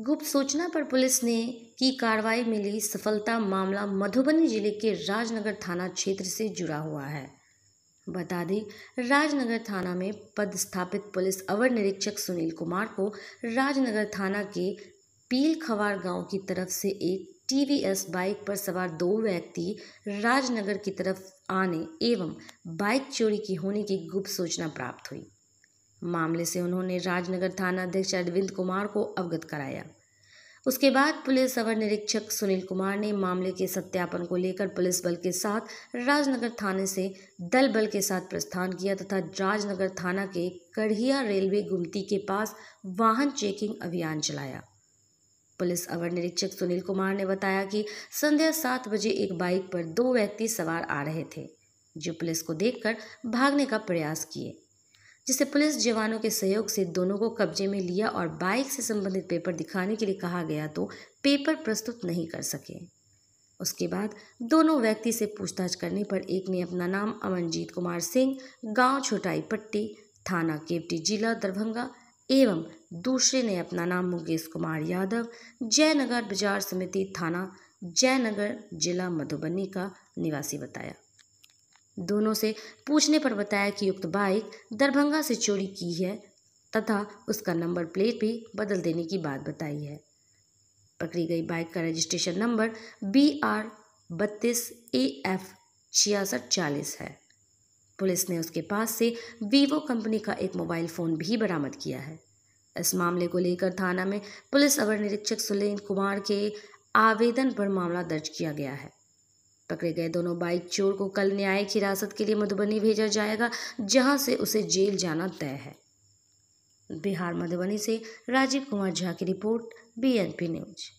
गुप्त सूचना पर पुलिस ने की कार्रवाई में ली सफलता मामला मधुबनी जिले के राजनगर थाना क्षेत्र से जुड़ा हुआ है बता दें राजनगर थाना में पदस्थापित पुलिस अवर निरीक्षक सुनील कुमार को राजनगर थाना के पील खवार गांव की तरफ से एक टीवीएस बाइक पर सवार दो व्यक्ति राजनगर की तरफ आने एवं बाइक चोरी की होने की गुप्त सूचना प्राप्त हुई मामले से उन्होंने राजनगर थाना अध्यक्ष अरविंद कुमार को अवगत कराया उसके बाद पुलिस अवर निरीक्षक सुनील कुमार ने मामले के सत्यापन को लेकर पुलिस बल के साथ राजनगर थाने से दल बल के साथ प्रस्थान किया तथा राजनगर थाना के कढ़िया रेलवे गुमती के पास वाहन चेकिंग अभियान चलाया पुलिस अवर निरीक्षक सुनील कुमार ने बताया कि संध्या सात बजे एक बाइक पर दो व्यक्ति सवार आ रहे थे जो पुलिस को देखकर भागने का प्रयास किए जिसे पुलिस जवानों के सहयोग से दोनों को कब्जे में लिया और बाइक से संबंधित पेपर दिखाने के लिए कहा गया तो पेपर प्रस्तुत नहीं कर सके उसके बाद दोनों व्यक्ति से पूछताछ करने पर एक ने अपना नाम अमनजीत कुमार सिंह गांव छोटाई पट्टी थाना केवटी जिला दरभंगा एवं दूसरे ने अपना नाम मुकेश कुमार यादव जयनगर बाजार समिति थाना जयनगर जिला मधुबनी का निवासी बताया दोनों से पूछने पर बताया कि युक्त बाइक दरभंगा से चोरी की है तथा उसका नंबर प्लेट भी बदल देने की बात बताई है पकड़ी गई बाइक का रजिस्ट्रेशन नंबर बी आर बत्तीस ए एफ छियासठ चालीस है पुलिस ने उसके पास से वीवो कंपनी का एक मोबाइल फ़ोन भी बरामद किया है इस मामले को लेकर थाना में पुलिस अवर निरीक्षक सुलेन कुमार के आवेदन पर मामला दर्ज किया गया है पकड़े गए दोनों बाइक चोर को कल न्यायिक हिरासत के लिए मधुबनी भेजा जाएगा जहां से उसे जेल जाना तय है बिहार मधुबनी से राजीव कुमार झा की रिपोर्ट बीएनपी न्यूज़